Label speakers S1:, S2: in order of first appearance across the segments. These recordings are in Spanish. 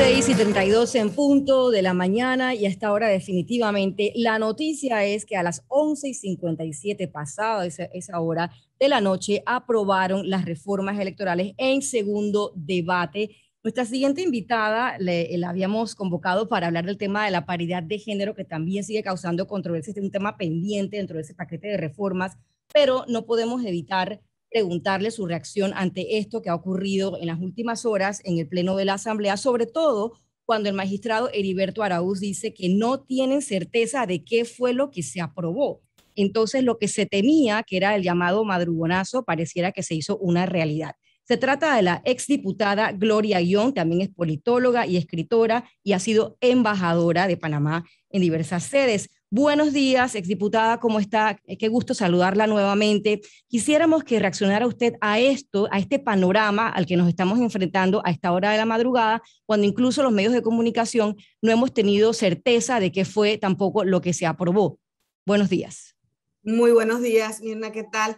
S1: 6 y 32 en punto de la mañana y a esta hora definitivamente la noticia es que a las 11 y 57 pasado esa, esa hora de la noche aprobaron las reformas electorales en segundo debate. Nuestra siguiente invitada la habíamos convocado para hablar del tema de la paridad de género que también sigue causando controversia, este es un tema pendiente dentro de ese paquete de reformas, pero no podemos evitar preguntarle su reacción ante esto que ha ocurrido en las últimas horas en el Pleno de la Asamblea, sobre todo cuando el magistrado Heriberto Araúz dice que no tienen certeza de qué fue lo que se aprobó. Entonces, lo que se temía, que era el llamado madrugonazo, pareciera que se hizo una realidad. Se trata de la exdiputada Gloria Guión, también es politóloga y escritora y ha sido embajadora de Panamá en diversas sedes. Buenos días, exdiputada, ¿cómo está? Eh, qué gusto saludarla nuevamente. Quisiéramos que reaccionara usted a esto, a este panorama al que nos estamos enfrentando a esta hora de la madrugada, cuando incluso los medios de comunicación no hemos tenido certeza de que fue tampoco lo que se aprobó. Buenos días.
S2: Muy buenos días, Mirna, ¿qué tal?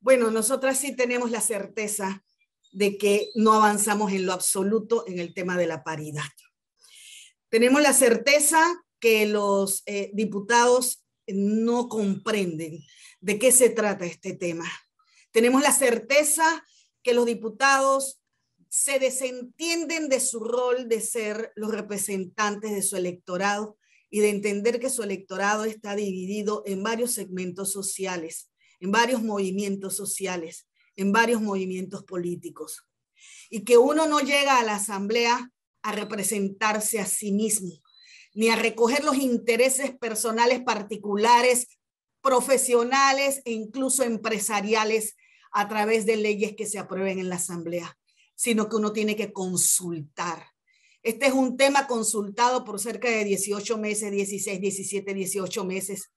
S2: Bueno, nosotras sí tenemos la certeza de que no avanzamos en lo absoluto en el tema de la paridad. Tenemos la certeza que los eh, diputados no comprenden de qué se trata este tema. Tenemos la certeza que los diputados se desentienden de su rol de ser los representantes de su electorado y de entender que su electorado está dividido en varios segmentos sociales, en varios movimientos sociales, en varios movimientos políticos. Y que uno no llega a la asamblea a representarse a sí mismo, ni a recoger los intereses personales particulares, profesionales e incluso empresariales a través de leyes que se aprueben en la Asamblea, sino que uno tiene que consultar. Este es un tema consultado por cerca de 18 meses, 16, 17, 18 meses,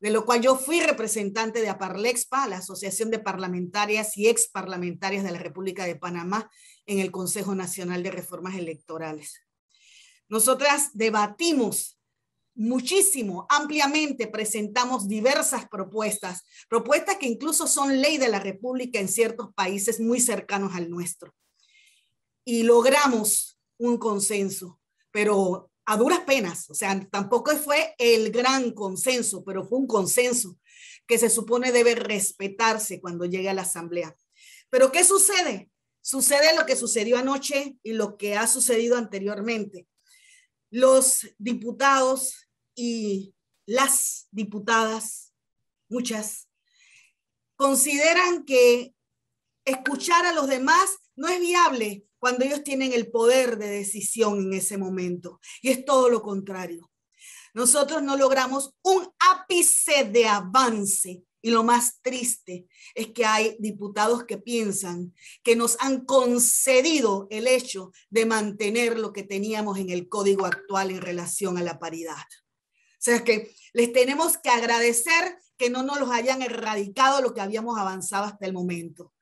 S2: de lo cual yo fui representante de APARLEXPA, la Asociación de Parlamentarias y Exparlamentarias de la República de Panamá, en el Consejo Nacional de Reformas Electorales. Nosotras debatimos muchísimo, ampliamente presentamos diversas propuestas, propuestas que incluso son ley de la República en ciertos países muy cercanos al nuestro. Y logramos un consenso, pero a duras penas, o sea, tampoco fue el gran consenso, pero fue un consenso que se supone debe respetarse cuando llegue a la asamblea. Pero ¿qué sucede? Sucede lo que sucedió anoche y lo que ha sucedido anteriormente los diputados y las diputadas, muchas, consideran que escuchar a los demás no es viable cuando ellos tienen el poder de decisión en ese momento. Y es todo lo contrario. Nosotros no logramos un ápice de avance y lo más triste es que hay diputados que piensan que nos han concedido el hecho de mantener lo que teníamos en el código actual en relación a la paridad. O sea, que les tenemos que agradecer que no nos los hayan erradicado lo que habíamos avanzado hasta el momento.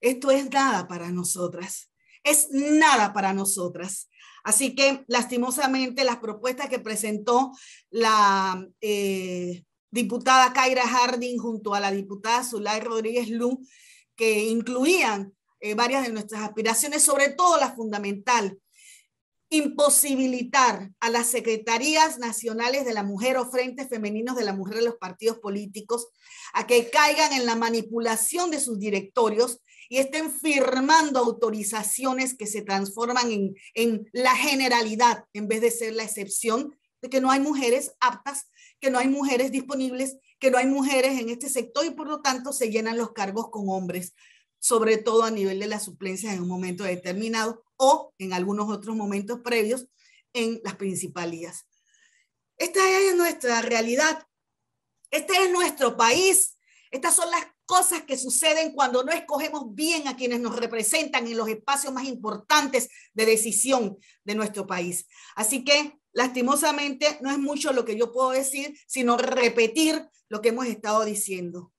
S2: Esto es nada para nosotras. Es nada para nosotras. Así que, lastimosamente, las propuestas que presentó la eh, diputada Kaira Harding junto a la diputada Zulay Rodríguez Lu, que incluían eh, varias de nuestras aspiraciones, sobre todo la fundamental, imposibilitar a las secretarías nacionales de la mujer o frentes femeninos de la mujer de los partidos políticos a que caigan en la manipulación de sus directorios y estén firmando autorizaciones que se transforman en, en la generalidad en vez de ser la excepción de que no hay mujeres aptas, que no hay mujeres disponibles, que no hay mujeres en este sector y por lo tanto se llenan los cargos con hombres, sobre todo a nivel de las suplencias en un momento determinado o en algunos otros momentos previos en las principalías. Esta es nuestra realidad, este es nuestro país, estas son las cosas que suceden cuando no escogemos bien a quienes nos representan en los espacios más importantes de decisión de nuestro país. Así que Lastimosamente, no es mucho lo que yo puedo decir, sino repetir lo que hemos estado diciendo.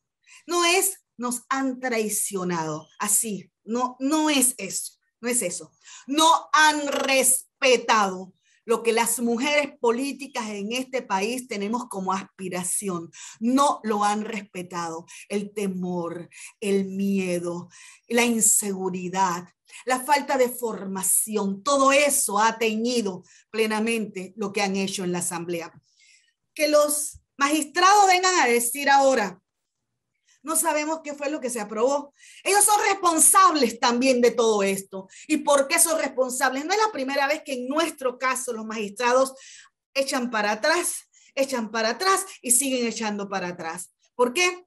S2: No es, nos han traicionado, así, no, no es eso, no es eso. No han respetado, lo que las mujeres políticas en este país tenemos como aspiración. No lo han respetado. El temor, el miedo, la inseguridad, la falta de formación, todo eso ha teñido plenamente lo que han hecho en la Asamblea. Que los magistrados vengan a decir ahora no sabemos qué fue lo que se aprobó. Ellos son responsables también de todo esto. ¿Y por qué son responsables? No es la primera vez que en nuestro caso los magistrados echan para atrás, echan para atrás y siguen echando para atrás. ¿Por qué?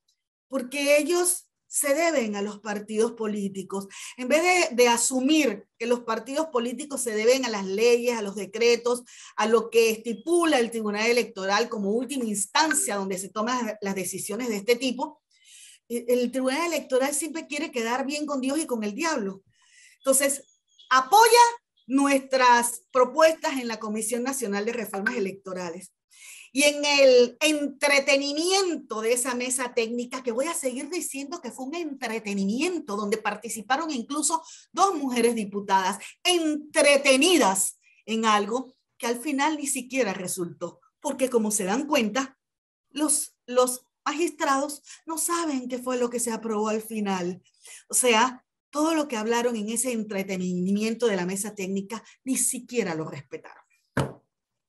S2: Porque ellos se deben a los partidos políticos. En vez de, de, asumir que los partidos políticos se deben a las leyes, a los decretos, a lo que estipula el Tribunal Electoral como última instancia donde se toman las decisiones de este tipo, el Tribunal Electoral siempre quiere quedar bien con Dios y con el diablo. Entonces, apoya nuestras propuestas en la Comisión Nacional de Reformas Electorales. Y en el entretenimiento de esa mesa técnica, que voy a seguir diciendo que fue un entretenimiento, donde participaron incluso dos mujeres diputadas entretenidas en algo que al final ni siquiera resultó, porque como se dan cuenta, los, los magistrados no saben qué fue lo que se aprobó al final. O sea, todo lo que hablaron en ese entretenimiento de la mesa técnica ni siquiera lo respetaron.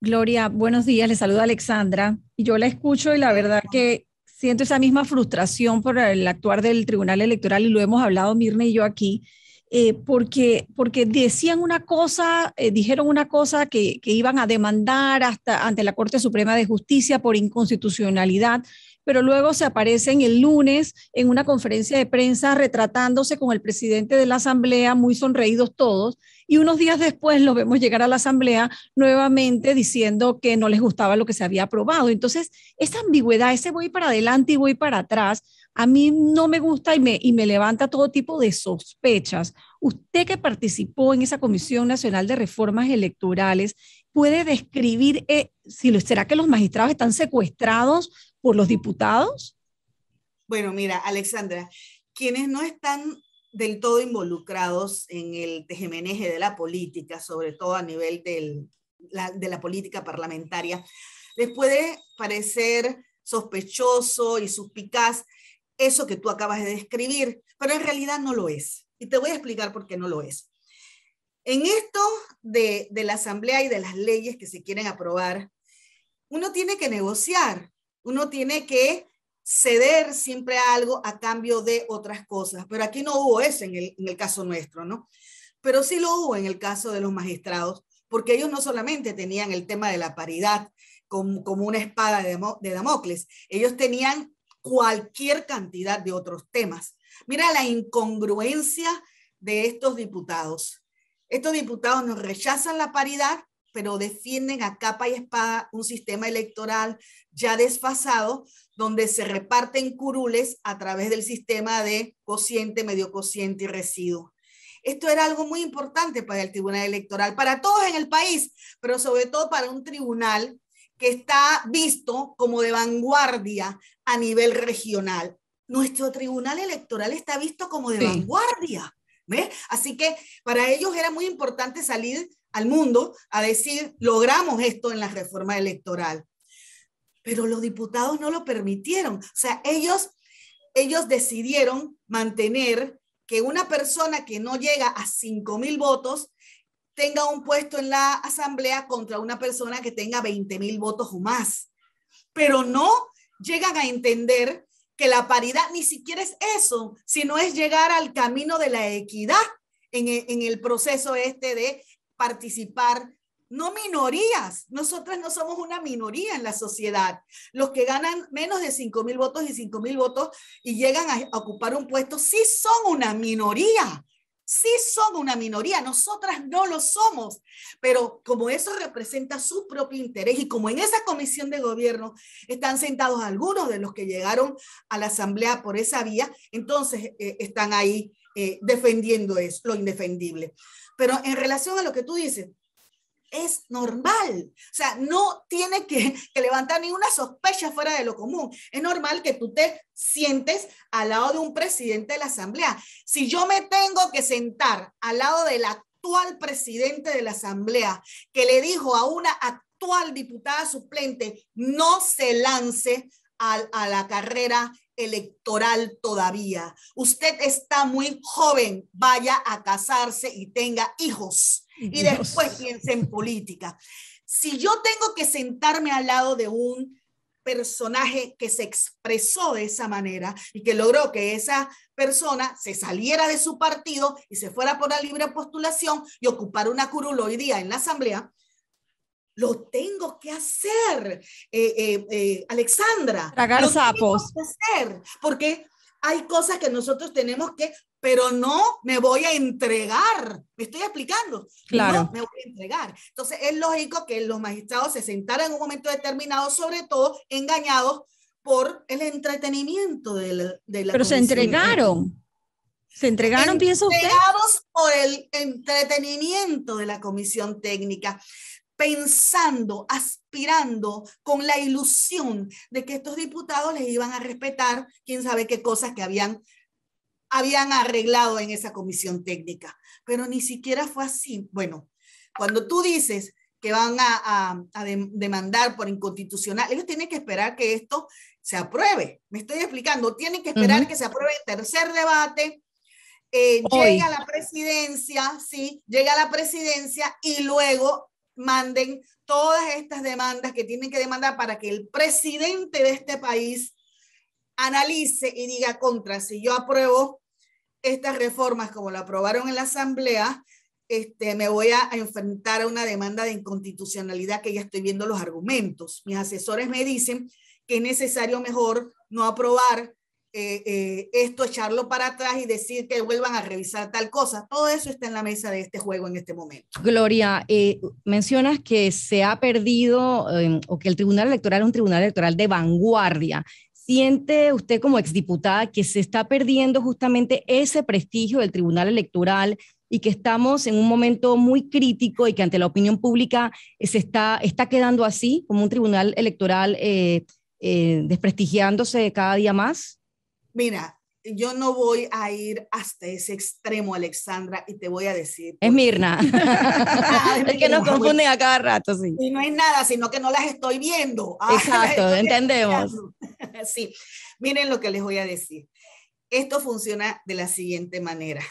S3: Gloria, buenos días, le saluda Alexandra. Y yo la escucho y la verdad que siento esa misma frustración por el actuar del Tribunal Electoral y lo hemos hablado Mirna y yo aquí, eh, porque, porque decían una cosa, eh, dijeron una cosa que, que, iban a demandar hasta ante la Corte Suprema de Justicia por inconstitucionalidad, pero luego se aparecen el lunes en una conferencia de prensa retratándose con el presidente de la Asamblea, muy sonreídos todos, y unos días después los vemos llegar a la Asamblea nuevamente diciendo que no les gustaba lo que se había aprobado. Entonces, esa ambigüedad, ese voy para adelante y voy para atrás, a mí no me gusta y me, y me levanta todo tipo de sospechas. Usted que participó en esa Comisión Nacional de Reformas Electorales, puede describir eh, si lo será que los magistrados están secuestrados por los diputados?
S2: Bueno, mira, Alexandra, quienes no están del todo involucrados en el tejemeneje de la política, sobre todo a nivel de la política parlamentaria, les puede parecer sospechoso y suspicaz eso que tú acabas de describir, pero en realidad no lo es. Y te voy a explicar por qué no lo es. En esto de la Asamblea y de las leyes que se quieren aprobar, uno tiene que negociar uno tiene que ceder siempre a algo a cambio de otras cosas, pero aquí no hubo eso en el, caso nuestro, ¿no? Pero sí lo hubo en el caso de los magistrados, porque ellos no solamente tenían el tema de la paridad como, una espada de, de Damocles, ellos tenían cualquier cantidad de otros temas. Mira la incongruencia de estos diputados. Estos diputados nos rechazan la paridad, pero defienden a capa y espada un sistema electoral ya desfasado, donde se reparten curules a través del sistema de cociente, medio cociente y residuo. Esto era algo muy importante para el Tribunal Electoral, para todos en el país, pero sobre todo para un tribunal que está visto como de vanguardia a nivel regional. Nuestro Tribunal Electoral está visto como de vanguardia. Así que para ellos era muy importante salir al mundo a decir, logramos esto en la reforma electoral. Pero los diputados no lo permitieron. O sea, ellos, ellos decidieron mantener que una persona que no llega a 5 mil votos tenga un puesto en la asamblea contra una persona que tenga 20 mil votos o más. Pero no llegan a entender que la paridad ni siquiera es eso, sino es llegar al camino de la equidad e, en, el proceso este de participar no minorías. Nosotras no somos una minoría en la sociedad. Los que ganan menos de 5 mil votos y 5 mil votos y llegan a ocupar un puesto sí son una minoría sí son una minoría, nosotras no lo somos, pero como eso representa su propio interés y como en esa comisión de gobierno están sentados algunos de los que llegaron a la asamblea por esa vía, entonces eh, están ahí eh, defendiendo eso, lo indefendible. Pero en relación a lo que tú dices, es normal. O sea, no tiene que, levantar ninguna sospecha fuera de lo común. Es normal que tú te sientes al lado de un presidente de la Asamblea. Si yo me tengo que sentar al lado del actual presidente de la Asamblea, que le dijo a una actual diputada suplente, no se lance a la carrera electoral todavía. Usted está muy joven, vaya a casarse y tenga hijos y después piense en política. Si yo tengo que sentarme al lado de un personaje que se expresó de esa manera y que logró que esa persona se saliera de su partido y se fuera por la libre postulación y ocupar una curul hoy día en la asamblea, lo tengo que hacer, eh, eh, eh, Alexandra. Tragar lo sapos. que porque hay cosas que nosotros tenemos que, pero no me voy a entregar. ¿Me estoy explicando? Claro. No me voy a entregar. Entonces es lógico que los magistrados se sentaran en un momento determinado, sobre todo engañados por el entretenimiento de la, de Pero se entregaron. Se entregaron, pienso usted. Entregados por el entretenimiento de la comisión técnica pensando, aspirando con la ilusión de que estos diputados les iban a respetar quién sabe qué cosas que habían, habían arreglado en esa comisión técnica. Pero ni siquiera fue así. Bueno, cuando tú dices que van a, demandar por inconstitucional, ellos tienen que esperar que esto se apruebe. Me estoy explicando, tienen que esperar que se apruebe el tercer debate, eh, llega la presidencia, sí, llega a la presidencia y luego manden todas estas demandas que tienen que demandar para que el presidente de este país analice y diga contra, si yo apruebo estas reformas como lo aprobaron en la Asamblea, este, me voy a enfrentar a una demanda de inconstitucionalidad que ya estoy viendo los argumentos. Mis asesores me dicen que es necesario mejor no aprobar eh, eh, esto, echarlo para atrás y decir que vuelvan a revisar tal cosa. Todo eso está en la mesa de este juego en este momento.
S1: Gloria, eh, mencionas que se ha perdido em, o que el Tribunal Electoral es un Tribunal Electoral de vanguardia. ¿Siente usted como exdiputada que se está perdiendo justamente ese prestigio del Tribunal Electoral y que estamos en un momento muy crítico y que ante la opinión pública se está, está quedando así, como un Tribunal Electoral desprestigiándose cada día más?
S2: Mira, yo no voy a ir hasta ese extremo, Alexandra, y te voy a decir. es Mirna. es que nos confunden a cada rato, sí. Y no hay nada, sino que no las estoy viendo. Ah, Exacto, entendemos. sí, miren lo que les voy a decir. Esto funciona de la siguiente manera.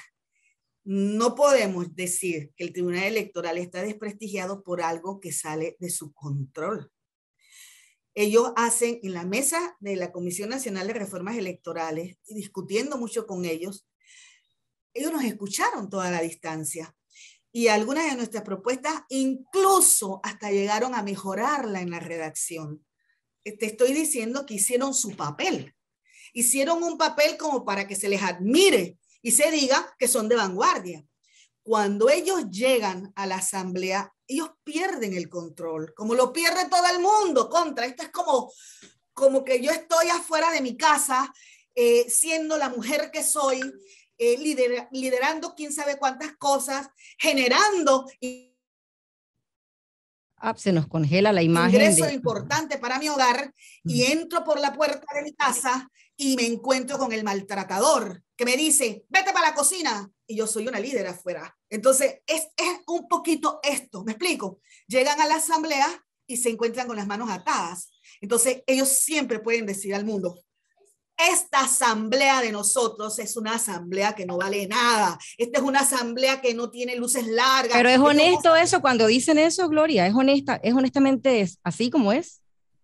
S2: No podemos decir que el Tribunal Electoral está desprestigiado por algo que sale de su control ellos hacen en la mesa de la Comisión Nacional de Reformas Electorales, y discutiendo mucho con ellos, ellos nos escucharon toda la distancia. Y algunas de nuestras propuestas incluso hasta llegaron a mejorarla en la redacción. Eh, te estoy diciendo que hicieron su papel. Hicieron un papel como para que se les admire y se diga que son de vanguardia. Cuando ellos llegan a la asamblea, ellos pierden el control, como lo pierde todo el mundo contra. Esto es como, como que yo estoy afuera de mi casa, eh, siendo la mujer que soy, eh, liderando quién sabe cuántas cosas, generando...
S1: ah, se nos congela la imagen. Ingreso
S2: importante para mi hogar y entro por la puerta de mi casa y me encuentro con el maltratador que me dice, vete para la cocina. Y yo soy una líder afuera. Entonces, es, un poquito esto, me explico. Llegan a la asamblea y se encuentran con las manos atadas. Entonces, ellos siempre pueden decir al mundo, esta asamblea de nosotros es una asamblea que no vale nada. Esta es una asamblea que no tiene luces largas. Pero es honesto
S1: eso cuando dicen eso, Gloria. Es honesta, es honestamente es así como es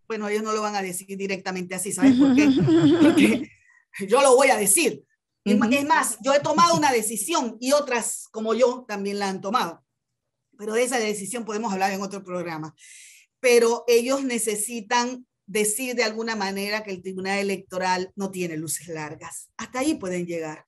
S2: bueno, ellos no lo van a decir directamente así, ¿sabes por qué? Porque
S1: yo lo voy a decir. Es más,
S2: yo he tomado una decisión y otras como yo también la han tomado. Pero de esa decisión podemos hablar en otro programa. Pero ellos necesitan decir de alguna manera que el Tribunal Electoral no tiene luces largas. Hasta ahí pueden llegar.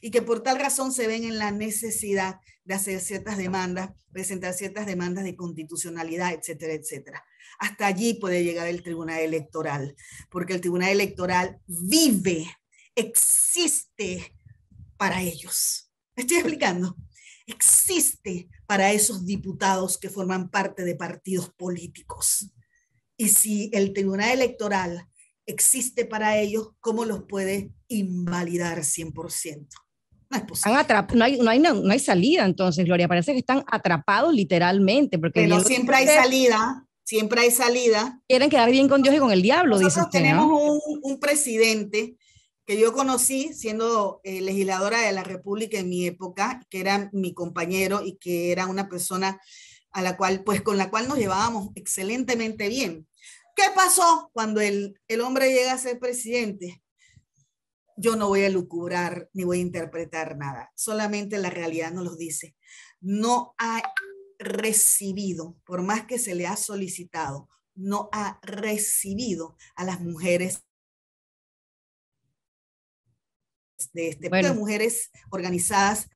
S2: Y que por tal razón se ven en la necesidad de hacer ciertas demandas, presentar ciertas demandas de constitucionalidad, etcétera, etcétera. Hasta allí puede llegar el Tribunal Electoral, porque el Tribunal Electoral vive, existe para ellos. estoy explicando? Existe para esos diputados que forman parte de partidos políticos. Y si el Tribunal Electoral existe para ellos, ¿cómo los puede invalidar 100%?
S1: No, es no, hay, no, hay, salida entonces, Gloria. Parece que están atrapados literalmente. Porque Pero siempre hay salida,
S2: siempre hay salida.
S1: Quieren quedar bien con Dios y con el diablo, dice usted, tenemos
S2: un, presidente que yo conocí siendo eh, legisladora de la República en mi época, que era mi compañero y que era una persona a la cual, pues con la cual nos llevábamos excelentemente bien. ¿Qué pasó cuando el, hombre llega a ser presidente? Yo no voy a lucubrar ni voy a interpretar nada, solamente la realidad nos lo dice. No ha recibido, por más que se le ha solicitado, no ha recibido a las mujeres de este, bueno. de mujeres organizadas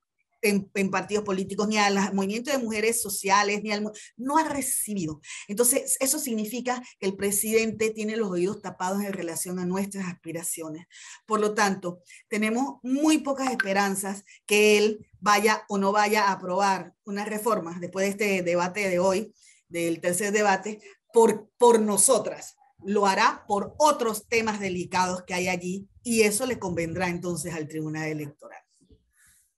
S2: en, partidos políticos, ni a al movimientos de mujeres sociales, ni al... No ha recibido. Entonces, eso significa que el presidente tiene los oídos tapados en relación a nuestras aspiraciones. Por lo tanto, tenemos muy pocas esperanzas que él vaya o no vaya a aprobar unas reformas después de este debate de hoy, del tercer debate, por, por nosotras. Lo hará por otros temas delicados que hay allí y eso le convendrá entonces al Tribunal Electoral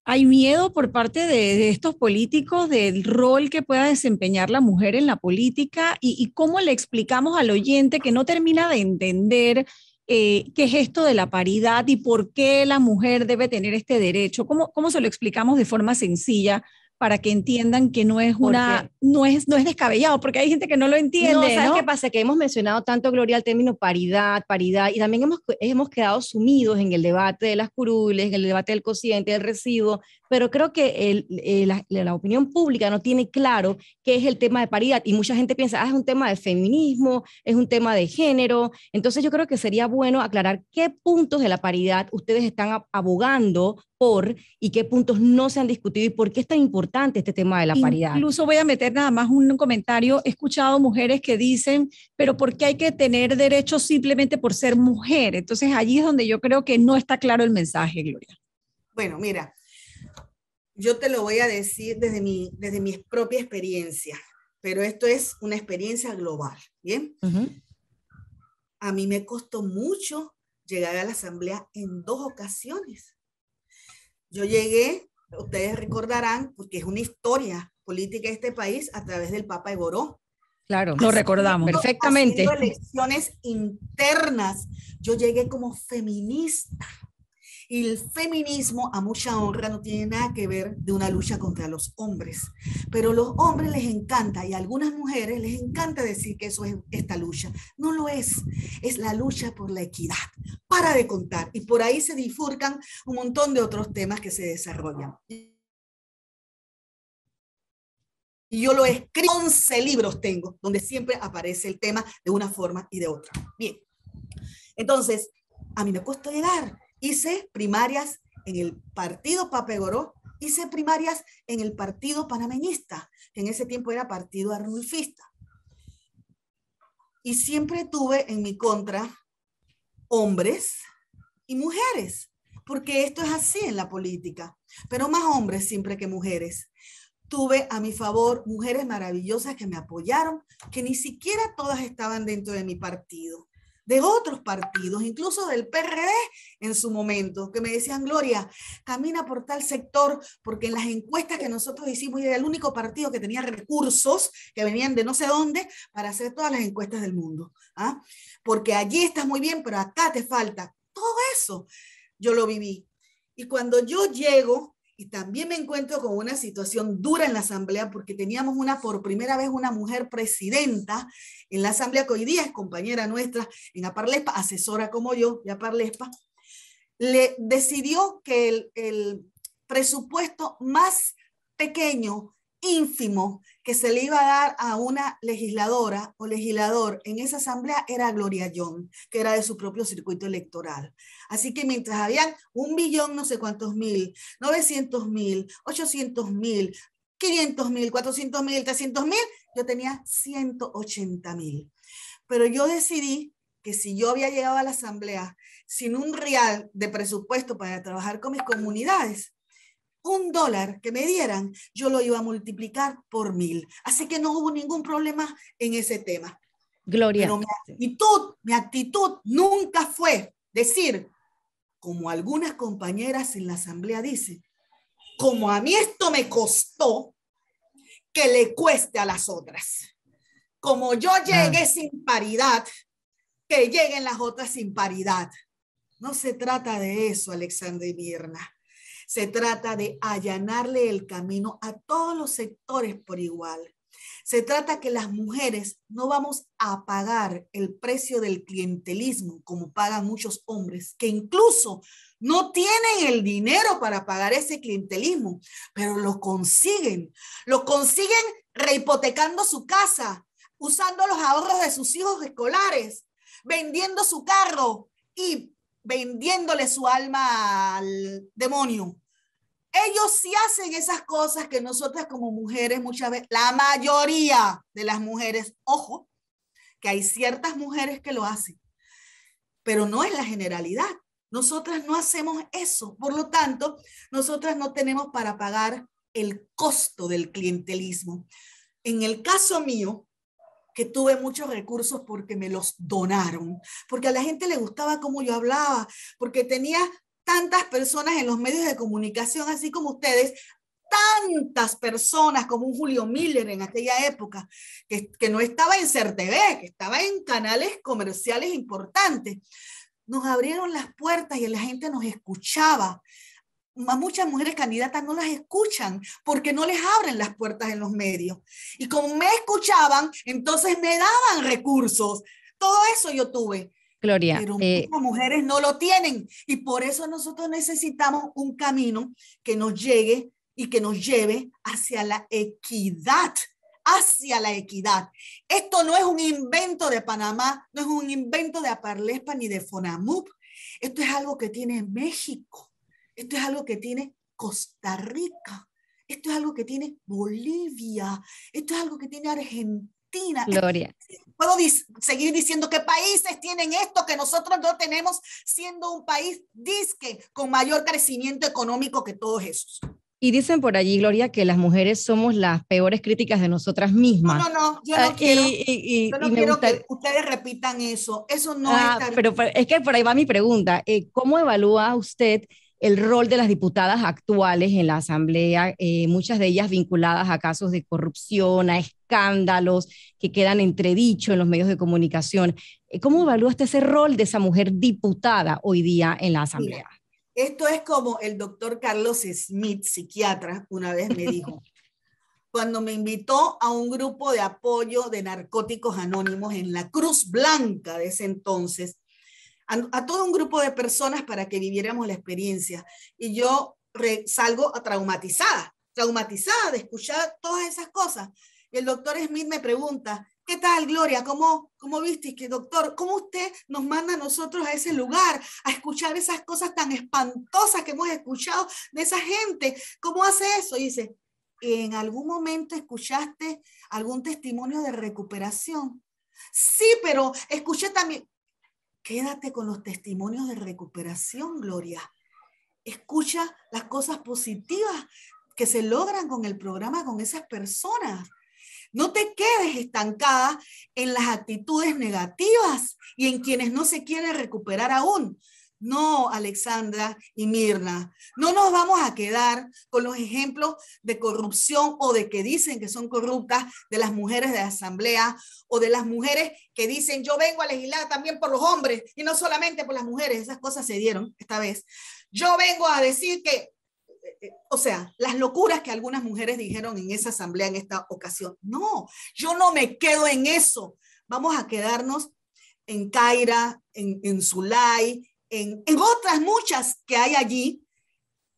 S3: hay miedo por parte de, estos políticos del rol que pueda desempeñar la mujer en la política y, cómo le explicamos al oyente que no termina de entender eh, qué es esto de la paridad y por qué la mujer debe tener este derecho. ¿Cómo, cómo se lo explicamos de forma sencilla para que entiendan que no es una no es no es descabellado porque hay gente que no lo entiende no sabes qué
S1: pasa que hemos mencionado tanto Gloria el término paridad paridad y también hemos hemos quedado sumidos en el debate de las curules en el debate del cociente del residuo pero creo que eh, la, la, opinión pública no tiene claro qué es el tema de paridad y mucha gente piensa, ah, es un tema de feminismo, es un tema de género. Entonces yo creo que sería bueno aclarar qué puntos de la paridad ustedes están abogando por y qué puntos no se han discutido y por qué es tan importante este tema de la paridad. Incluso voy a
S3: meter nada más un comentario. He escuchado mujeres que dicen, pero ¿por qué hay que tener derechos simplemente por ser mujer? Entonces allí es donde yo creo que no está claro el mensaje, Gloria.
S2: Bueno, mira, yo te lo voy a decir desde mi, desde propia experiencia, pero esto es una experiencia global, ¿bien? A mí me costó mucho llegar a la asamblea en dos ocasiones. Yo llegué, ustedes recordarán, porque es una historia política de este país a través del Papa Eboró.
S3: Claro, lo recordamos perfectamente.
S2: elecciones internas. Yo llegué como feminista el feminismo, a mucha honra, no tiene nada que ver de una lucha contra los hombres, pero los hombres les encanta y a algunas mujeres les encanta decir que eso es esta lucha. No lo es, es la lucha por la equidad. Para de contar y por ahí se difurcan un montón de otros temas que se desarrollan. Y yo lo escribo, 11 libros tengo, donde siempre aparece el tema de una forma y de otra. Bien, entonces, a mí me cuesta llegar, Hice primarias en el partido Papegoró, hice primarias en el partido panameñista, que en ese tiempo era partido arnulfista. Y siempre tuve en mi contra hombres y mujeres, porque esto es así en la política, pero más hombres siempre que mujeres. Tuve a mi favor mujeres maravillosas que me apoyaron, que ni siquiera todas estaban dentro de mi partido de otros partidos, incluso del PRD en su momento, que me decían, Gloria, camina por tal sector, porque en las encuestas que nosotros hicimos, era el único partido que tenía recursos que venían de no sé dónde para hacer todas las encuestas del mundo. ¿ah? Porque allí estás muy bien, pero acá te falta. Todo eso yo lo viví. Y cuando yo llego y también me encuentro con una situación dura en la Asamblea porque teníamos una por primera vez una mujer presidenta en la Asamblea que hoy día es compañera nuestra en Aparlespa, asesora como yo de Aparlespa. Le decidió que el, el presupuesto más pequeño ínfimo que se le iba a dar a una legisladora o legislador en esa asamblea era Gloria John, que era de su propio circuito electoral. Así que mientras habían un billón, no sé cuántos mil, 900 mil, 800 mil, 500 mil, 400 mil, 300 mil, yo tenía 180 mil. Pero yo decidí que si yo había llegado a la asamblea sin un real de presupuesto para trabajar con mis comunidades, un dólar que me dieran, yo lo iba a multiplicar por mil. Así que no hubo ningún problema en ese tema. Gloria. mi actitud, mi actitud nunca fue decir, como algunas compañeras en la asamblea dicen, como a mí esto me costó, que le cueste a las otras. Como yo llegué sin paridad, que lleguen las otras sin paridad. No se trata de eso, Alexandra y Mirna. Se trata de allanarle el camino a todos los sectores por igual. Se trata que las mujeres no vamos a pagar el precio del clientelismo como pagan muchos hombres, que incluso no tienen el dinero para pagar ese clientelismo, pero lo consiguen. Lo consiguen rehipotecando su casa, usando los ahorros de sus hijos escolares, vendiendo su carro y vendiéndole su alma al demonio. Ellos sí hacen esas cosas que nosotras como mujeres muchas veces, la mayoría de las mujeres, ojo, que hay ciertas mujeres que lo hacen, pero no es la generalidad. Nosotras no hacemos eso, por lo tanto, nosotras no tenemos para pagar el costo del clientelismo. En el caso mío, que tuve muchos recursos porque me los donaron, porque a la gente le gustaba cómo yo hablaba, porque tenía tantas personas en los medios de comunicación, así como ustedes, tantas personas como un Julio Miller en aquella época, que, no estaba en CERTV, que estaba en canales comerciales importantes. Nos abrieron las puertas y la gente nos escuchaba muchas mujeres candidatas no las escuchan porque no les abren las puertas en los medios. Y como me escuchaban, entonces me daban recursos. Todo eso yo tuve. Gloria. Pero eh, muchas mujeres no lo tienen y por eso nosotros necesitamos un camino que nos llegue y que nos lleve hacia la equidad, hacia la equidad. Esto no es un invento de Panamá, no es un invento de Aparlespa ni de Fonamup. Esto es algo que tiene México esto es algo que tiene Costa Rica. Esto es algo que tiene Bolivia. Esto es algo que tiene Argentina. Gloria. Puedo seguir diciendo qué países tienen esto que nosotros no tenemos, siendo un país disque con mayor crecimiento económico que todos esos.
S1: Y dicen por allí, Gloria, que las mujeres somos las peores críticas de nosotras mismas. No,
S2: no, no, yo no ah, quiero, yo no quiero que ustedes repitan eso. Eso no ah, es. Pero
S1: es que por ahí va mi pregunta. Eh, ¿Cómo evalúa usted el rol de las diputadas actuales en la Asamblea, eh, muchas de ellas vinculadas a casos de corrupción, a escándalos que quedan entredicho en los medios de comunicación. Eh, ¿Cómo evalúas ese rol de esa mujer diputada hoy día en la Asamblea?
S2: esto es como el doctor Carlos Smith, psiquiatra, una vez me dijo, cuando me invitó a un grupo de apoyo de narcóticos anónimos en la Cruz Blanca de ese entonces, a, todo un grupo de personas para que viviéramos la experiencia. Y yo salgo traumatizada, traumatizada de escuchar todas esas cosas. Y el doctor Smith me pregunta, ¿qué tal, Gloria? ¿Cómo, cómo viste? que doctor, cómo usted nos manda a nosotros a ese lugar a escuchar esas cosas tan espantosas que hemos escuchado de esa gente? ¿Cómo hace eso? Y dice, ¿en algún momento escuchaste algún testimonio de recuperación? Sí, pero escuché también, Quédate con los testimonios de recuperación, Gloria. Escucha las cosas positivas que se logran con el programa, con esas personas. No te quedes estancada en las actitudes negativas y en quienes no se quieren recuperar aún. No, Alexandra y Mirna, no nos vamos a quedar con los ejemplos de corrupción o de que dicen que son corruptas de las mujeres de la asamblea o de las mujeres que dicen yo vengo a legislar también por los hombres y no solamente por las mujeres. Esas cosas se dieron esta vez. Yo vengo a decir que, eh, eh, o sea, las locuras que algunas mujeres dijeron en esa asamblea en esta ocasión. No, yo no me quedo en eso. Vamos a quedarnos en Caira, en, en Zulay, en, otras muchas que hay allí,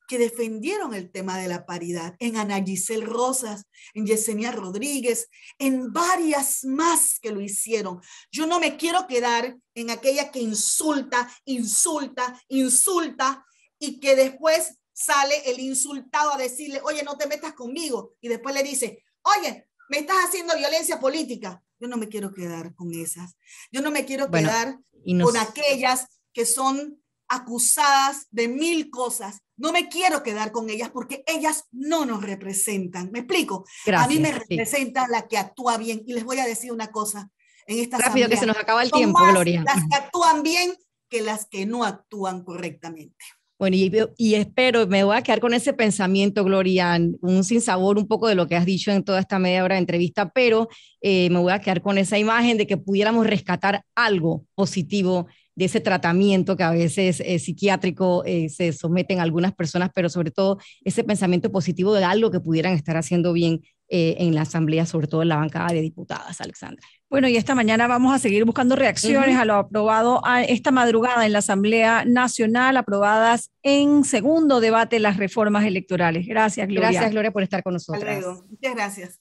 S2: que defendieron el tema de la paridad, en Ana Giselle Rosas, en Yesenia Rodríguez, en varias más que lo hicieron. Yo no me quiero quedar en aquella que insulta, insulta, insulta y que después sale el insultado a decirle, oye, no te metas conmigo. Y después le dice, oye, me estás haciendo violencia política. Yo no me quiero quedar con esas. Yo no me quiero quedar con aquellas que son acusadas de mil cosas. No me quiero quedar con ellas porque ellas no nos representan. ¿Me explico? a mí me representa la que actúa bien. Y les voy a decir una cosa. En esta Rápido que se nos acaba el tiempo, Gloria. Las que actúan bien que las que no actúan correctamente.
S1: Bueno, y, espero, me voy a quedar con ese pensamiento, Gloria, un sinsabor un poco de lo que has dicho en toda esta media hora de entrevista, pero eh, me voy a quedar con esa imagen de que pudiéramos rescatar algo positivo de ese tratamiento que a veces psiquiátrico eh, se someten algunas personas, pero sobre todo ese pensamiento positivo de algo que pudieran estar haciendo bien eh, en la Asamblea, sobre todo en la bancada de diputadas, Alexandra.
S3: Bueno, y esta mañana vamos a seguir buscando reacciones a lo aprobado a esta madrugada en la Asamblea Nacional, aprobadas en segundo debate las reformas electorales. Gracias, Gloria. Gracias, Gloria, por estar con nosotros.
S2: Muchas gracias.